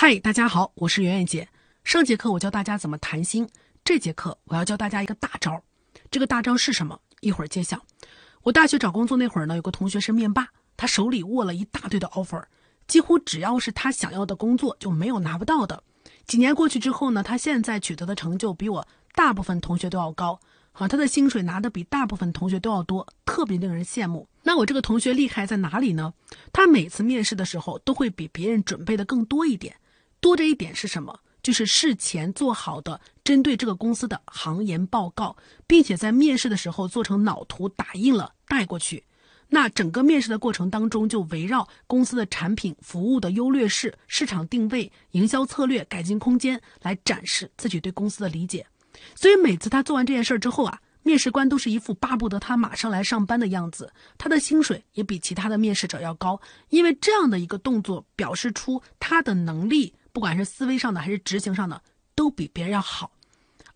嗨，大家好，我是圆圆姐。上节课我教大家怎么谈心，这节课我要教大家一个大招。这个大招是什么？一会儿揭晓。我大学找工作那会儿呢，有个同学是面霸，他手里握了一大堆的 offer，几乎只要是他想要的工作就没有拿不到的。几年过去之后呢，他现在取得的成就比我大部分同学都要高，啊，他的薪水拿的比大部分同学都要多，特别令人羡慕。那我这个同学厉害在哪里呢？他每次面试的时候都会比别人准备的更多一点。多这一点是什么？就是事前做好的针对这个公司的行研报告，并且在面试的时候做成脑图，打印了带过去。那整个面试的过程当中，就围绕公司的产品、服务的优劣势、市场定位、营销策略、改进空间来展示自己对公司的理解。所以每次他做完这件事之后啊，面试官都是一副巴不得他马上来上班的样子。他的薪水也比其他的面试者要高，因为这样的一个动作表示出他的能力。不管是思维上的还是执行上的，都比别人要好。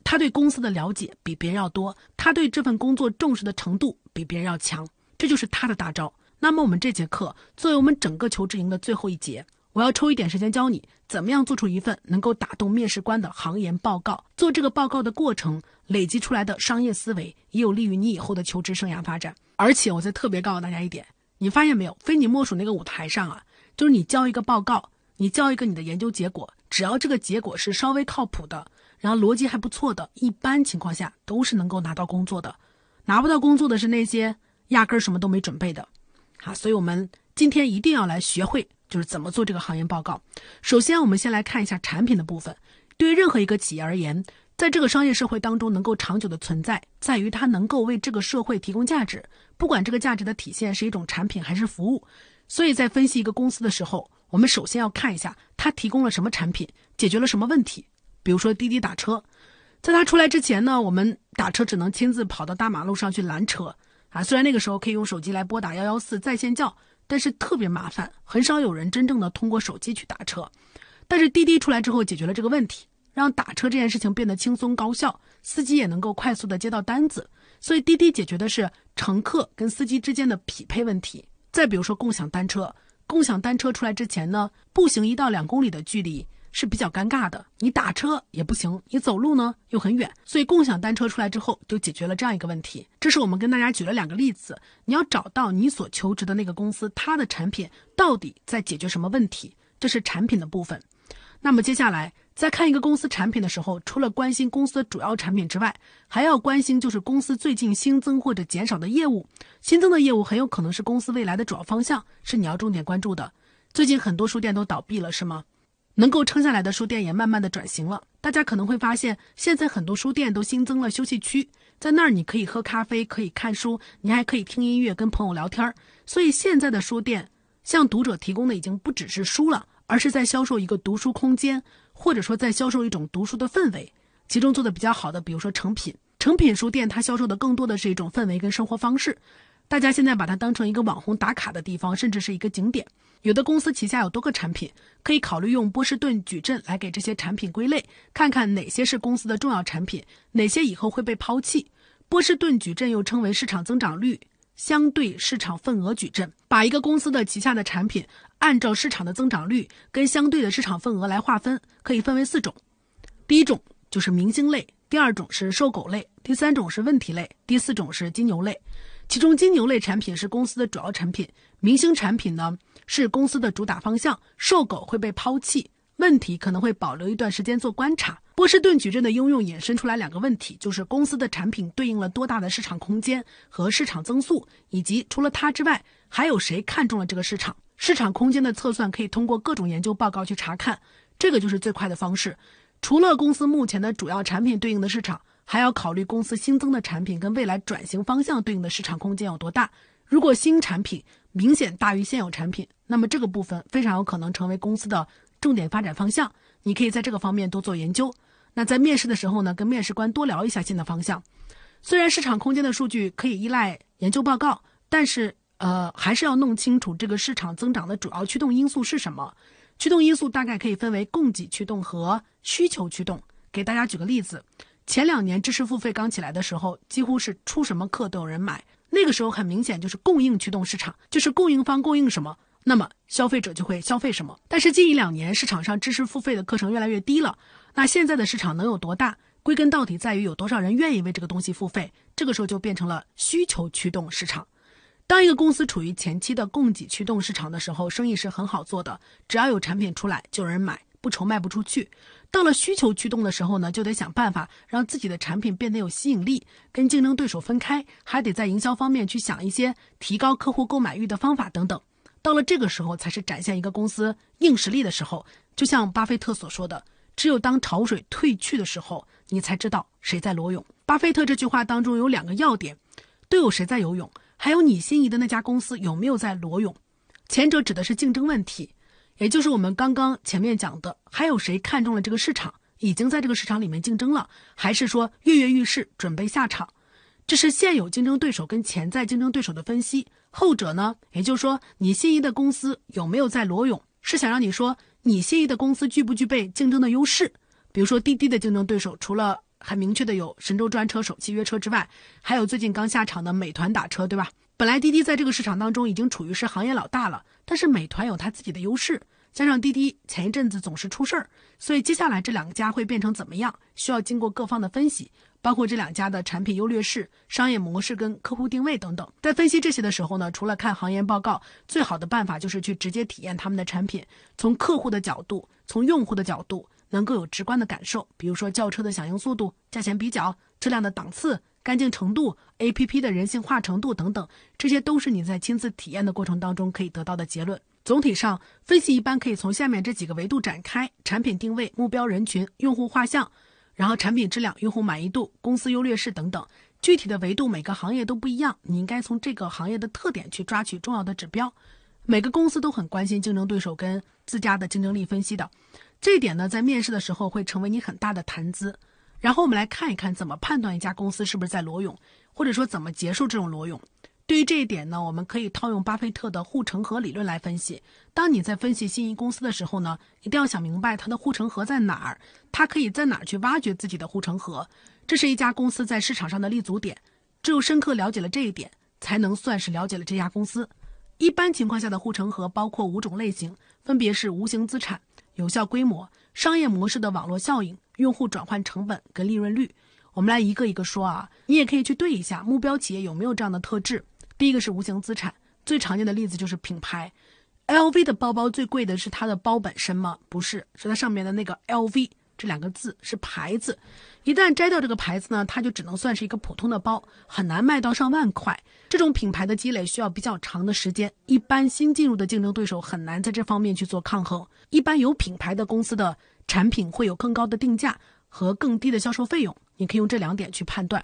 他对公司的了解比别人要多，他对这份工作重视的程度比别人要强，这就是他的大招。那么我们这节课作为我们整个求职营的最后一节，我要抽一点时间教你怎么样做出一份能够打动面试官的行业报告。做这个报告的过程累积出来的商业思维，也有利于你以后的求职生涯发展。而且，我再特别告诉大家一点，你发现没有，《非你莫属》那个舞台上啊，就是你交一个报告。你交一个你的研究结果，只要这个结果是稍微靠谱的，然后逻辑还不错的，一般情况下都是能够拿到工作的。拿不到工作的是那些压根儿什么都没准备的。好，所以我们今天一定要来学会，就是怎么做这个行业报告。首先，我们先来看一下产品的部分。对于任何一个企业而言，在这个商业社会当中能够长久的存在，在于它能够为这个社会提供价值，不管这个价值的体现是一种产品还是服务。所以在分析一个公司的时候，我们首先要看一下它提供了什么产品，解决了什么问题。比如说滴滴打车，在它出来之前呢，我们打车只能亲自跑到大马路上去拦车啊。虽然那个时候可以用手机来拨打幺幺四在线叫，但是特别麻烦，很少有人真正的通过手机去打车。但是滴滴出来之后，解决了这个问题，让打车这件事情变得轻松高效，司机也能够快速的接到单子。所以滴滴解决的是乘客跟司机之间的匹配问题。再比如说共享单车。共享单车出来之前呢，步行一到两公里的距离是比较尴尬的，你打车也不行，你走路呢又很远，所以共享单车出来之后就解决了这样一个问题。这是我们跟大家举了两个例子，你要找到你所求职的那个公司，它的产品到底在解决什么问题，这是产品的部分。那么接下来。在看一个公司产品的时候，除了关心公司的主要产品之外，还要关心就是公司最近新增或者减少的业务。新增的业务很有可能是公司未来的主要方向，是你要重点关注的。最近很多书店都倒闭了，是吗？能够撑下来的书店也慢慢的转型了。大家可能会发现，现在很多书店都新增了休息区，在那儿你可以喝咖啡，可以看书，你还可以听音乐，跟朋友聊天儿。所以现在的书店向读者提供的已经不只是书了。而是在销售一个读书空间，或者说在销售一种读书的氛围。其中做的比较好的，比如说成品，成品书店它销售的更多的是一种氛围跟生活方式。大家现在把它当成一个网红打卡的地方，甚至是一个景点。有的公司旗下有多个产品，可以考虑用波士顿矩阵来给这些产品归类，看看哪些是公司的重要产品，哪些以后会被抛弃。波士顿矩阵又称为市场增长率。相对市场份额矩阵把一个公司的旗下的产品按照市场的增长率跟相对的市场份额来划分，可以分为四种。第一种就是明星类，第二种是瘦狗类，第三种是问题类，第四种是金牛类。其中金牛类产品是公司的主要产品，明星产品呢是公司的主打方向，瘦狗会被抛弃。问题可能会保留一段时间做观察。波士顿矩阵的应用衍生出来两个问题，就是公司的产品对应了多大的市场空间和市场增速，以及除了它之外，还有谁看中了这个市场？市场空间的测算可以通过各种研究报告去查看，这个就是最快的方式。除了公司目前的主要产品对应的市场，还要考虑公司新增的产品跟未来转型方向对应的市场空间有多大。如果新产品明显大于现有产品，那么这个部分非常有可能成为公司的。重点发展方向，你可以在这个方面多做研究。那在面试的时候呢，跟面试官多聊一下新的方向。虽然市场空间的数据可以依赖研究报告，但是呃，还是要弄清楚这个市场增长的主要驱动因素是什么。驱动因素大概可以分为供给驱动和需求驱动。给大家举个例子，前两年知识付费刚起来的时候，几乎是出什么课都有人买，那个时候很明显就是供应驱动市场，就是供应方供应什么。那么消费者就会消费什么？但是近一两年市场上知识付费的课程越来越低了。那现在的市场能有多大？归根到底在于有多少人愿意为这个东西付费。这个时候就变成了需求驱动市场。当一个公司处于前期的供给驱动市场的时候，生意是很好做的，只要有产品出来就有人买，不愁卖不出去。到了需求驱动的时候呢，就得想办法让自己的产品变得有吸引力，跟竞争对手分开，还得在营销方面去想一些提高客户购买欲的方法等等。到了这个时候，才是展现一个公司硬实力的时候。就像巴菲特所说的：“只有当潮水退去的时候，你才知道谁在裸泳。”巴菲特这句话当中有两个要点：都有谁在游泳？还有你心仪的那家公司有没有在裸泳？前者指的是竞争问题，也就是我们刚刚前面讲的，还有谁看中了这个市场，已经在这个市场里面竞争了，还是说跃跃欲试准备下场？这是现有竞争对手跟潜在竞争对手的分析。后者呢，也就是说，你心仪的公司有没有在裸泳？是想让你说，你心仪的公司具不具备竞争的优势？比如说滴滴的竞争对手，除了很明确的有神州专车、手机约车之外，还有最近刚下场的美团打车，对吧？本来滴滴在这个市场当中已经处于是行业老大了，但是美团有它自己的优势。加上滴滴前一阵子总是出事儿，所以接下来这两家会变成怎么样？需要经过各方的分析，包括这两家的产品优劣势、商业模式跟客户定位等等。在分析这些的时候呢，除了看行业报告，最好的办法就是去直接体验他们的产品，从客户的角度、从用户的角度，能够有直观的感受。比如说轿车的响应速度、价钱比较、质量的档次、干净程度、A P P 的人性化程度等等，这些都是你在亲自体验的过程当中可以得到的结论。总体上分析一般可以从下面这几个维度展开：产品定位、目标人群、用户画像，然后产品质量、用户满意度、公司优劣势等等。具体的维度每个行业都不一样，你应该从这个行业的特点去抓取重要的指标。每个公司都很关心竞争对手跟自家的竞争力分析的，这一点呢，在面试的时候会成为你很大的谈资。然后我们来看一看怎么判断一家公司是不是在裸泳，或者说怎么结束这种裸泳。对于这一点呢，我们可以套用巴菲特的护城河理论来分析。当你在分析心仪公司的时候呢，一定要想明白它的护城河在哪儿，它可以在哪儿去挖掘自己的护城河。这是一家公司在市场上的立足点。只有深刻了解了这一点，才能算是了解了这家公司。一般情况下的护城河包括五种类型，分别是无形资产、有效规模、商业模式的网络效应、用户转换成本跟利润率。我们来一个一个说啊，你也可以去对一下目标企业有没有这样的特质。第一个是无形资产，最常见的例子就是品牌。LV 的包包最贵的是它的包本身吗？不是，是它上面的那个 LV 这两个字是牌子。一旦摘掉这个牌子呢，它就只能算是一个普通的包，很难卖到上万块。这种品牌的积累需要比较长的时间，一般新进入的竞争对手很难在这方面去做抗衡。一般有品牌的公司的产品会有更高的定价和更低的销售费用，你可以用这两点去判断。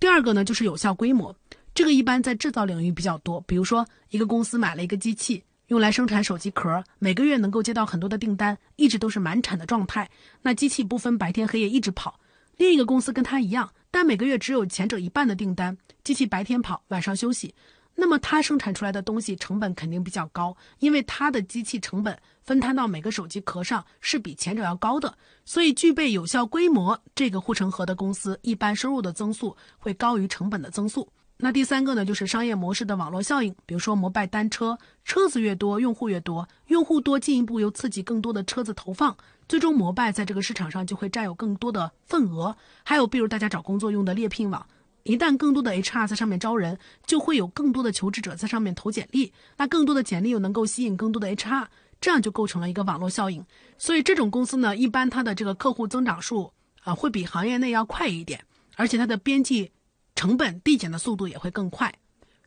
第二个呢，就是有效规模。这个一般在制造领域比较多，比如说一个公司买了一个机器用来生产手机壳，每个月能够接到很多的订单，一直都是满产的状态，那机器不分白天黑夜一直跑。另一个公司跟它一样，但每个月只有前者一半的订单，机器白天跑，晚上休息。那么它生产出来的东西成本肯定比较高，因为它的机器成本分摊到每个手机壳上是比前者要高的，所以具备有效规模这个护城河的公司，一般收入的增速会高于成本的增速。那第三个呢，就是商业模式的网络效应，比如说摩拜单车，车子越多，用户越多，用户多进一步又刺激更多的车子投放，最终摩拜在这个市场上就会占有更多的份额。还有比如大家找工作用的猎聘网，一旦更多的 HR 在上面招人，就会有更多的求职者在上面投简历，那更多的简历又能够吸引更多的 HR，这样就构成了一个网络效应。所以这种公司呢，一般它的这个客户增长数啊，会比行业内要快一点，而且它的边际。成本递减的速度也会更快。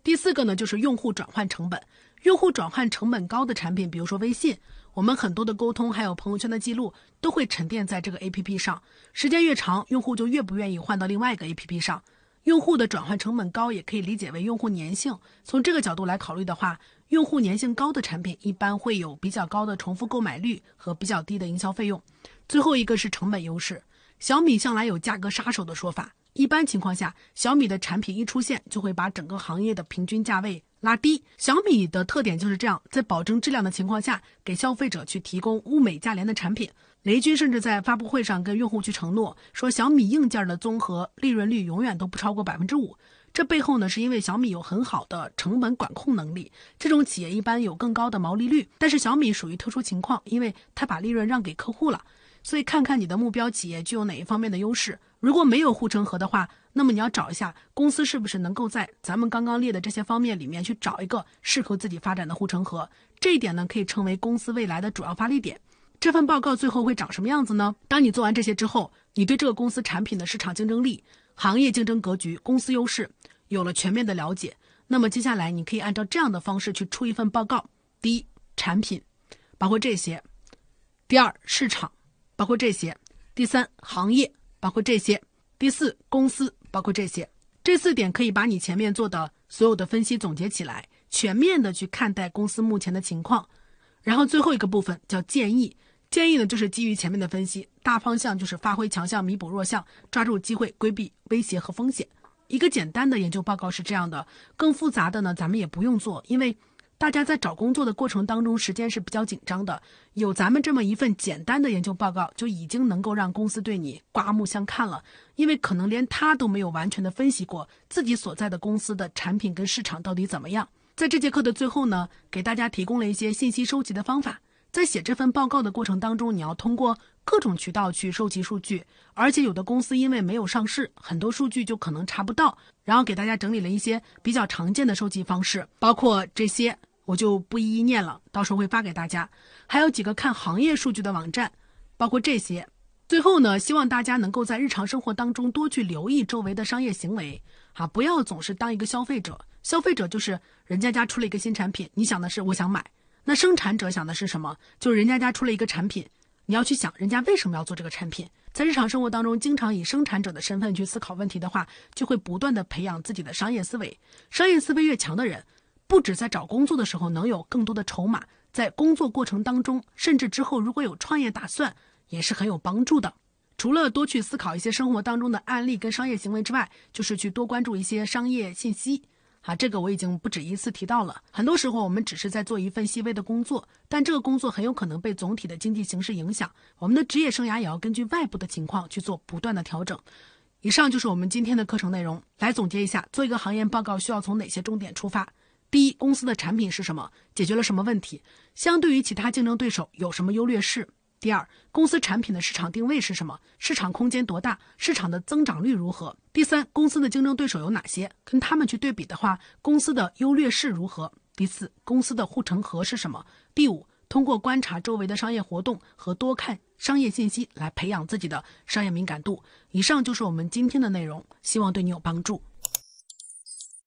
第四个呢，就是用户转换成本。用户转换成本高的产品，比如说微信，我们很多的沟通还有朋友圈的记录都会沉淀在这个 APP 上，时间越长，用户就越不愿意换到另外一个 APP 上。用户的转换成本高，也可以理解为用户粘性。从这个角度来考虑的话，用户粘性高的产品一般会有比较高的重复购买率和比较低的营销费用。最后一个是成本优势，小米向来有价格杀手的说法。一般情况下，小米的产品一出现，就会把整个行业的平均价位拉低。小米的特点就是这样，在保证质量的情况下，给消费者去提供物美价廉的产品。雷军甚至在发布会上跟用户去承诺，说小米硬件的综合利润率永远都不超过百分之五。这背后呢，是因为小米有很好的成本管控能力。这种企业一般有更高的毛利率，但是小米属于特殊情况，因为它把利润让给客户了。所以，看看你的目标企业具有哪一方面的优势。如果没有护城河的话，那么你要找一下公司是不是能够在咱们刚刚列的这些方面里面去找一个适合自己发展的护城河。这一点呢，可以成为公司未来的主要发力点。这份报告最后会长什么样子呢？当你做完这些之后，你对这个公司产品的市场竞争力、行业竞争格局、公司优势有了全面的了解，那么接下来你可以按照这样的方式去出一份报告：第一，产品，包括这些；第二，市场。包括这些，第三行业包括这些，第四公司包括这些，这四点可以把你前面做的所有的分析总结起来，全面的去看待公司目前的情况。然后最后一个部分叫建议，建议呢就是基于前面的分析，大方向就是发挥强项，弥补弱项，抓住机会，规避威胁和风险。一个简单的研究报告是这样的，更复杂的呢咱们也不用做，因为。大家在找工作的过程当中，时间是比较紧张的。有咱们这么一份简单的研究报告，就已经能够让公司对你刮目相看了。因为可能连他都没有完全的分析过自己所在的公司的产品跟市场到底怎么样。在这节课的最后呢，给大家提供了一些信息收集的方法。在写这份报告的过程当中，你要通过各种渠道去收集数据，而且有的公司因为没有上市，很多数据就可能查不到。然后给大家整理了一些比较常见的收集方式，包括这些。我就不一一念了，到时候会发给大家。还有几个看行业数据的网站，包括这些。最后呢，希望大家能够在日常生活当中多去留意周围的商业行为，啊，不要总是当一个消费者。消费者就是人家家出了一个新产品，你想的是我想买。那生产者想的是什么？就是人家家出了一个产品，你要去想人家为什么要做这个产品。在日常生活当中，经常以生产者的身份去思考问题的话，就会不断的培养自己的商业思维。商业思维越强的人。不止在找工作的时候能有更多的筹码，在工作过程当中，甚至之后如果有创业打算，也是很有帮助的。除了多去思考一些生活当中的案例跟商业行为之外，就是去多关注一些商业信息。啊，这个我已经不止一次提到了。很多时候我们只是在做一份细微的工作，但这个工作很有可能被总体的经济形势影响，我们的职业生涯也要根据外部的情况去做不断的调整。以上就是我们今天的课程内容，来总结一下，做一个行业报告需要从哪些重点出发？第一，公司的产品是什么？解决了什么问题？相对于其他竞争对手，有什么优劣势？第二，公司产品的市场定位是什么？市场空间多大？市场的增长率如何？第三，公司的竞争对手有哪些？跟他们去对比的话，公司的优劣势如何？第四，公司的护城河是什么？第五，通过观察周围的商业活动和多看商业信息来培养自己的商业敏感度。以上就是我们今天的内容，希望对你有帮助。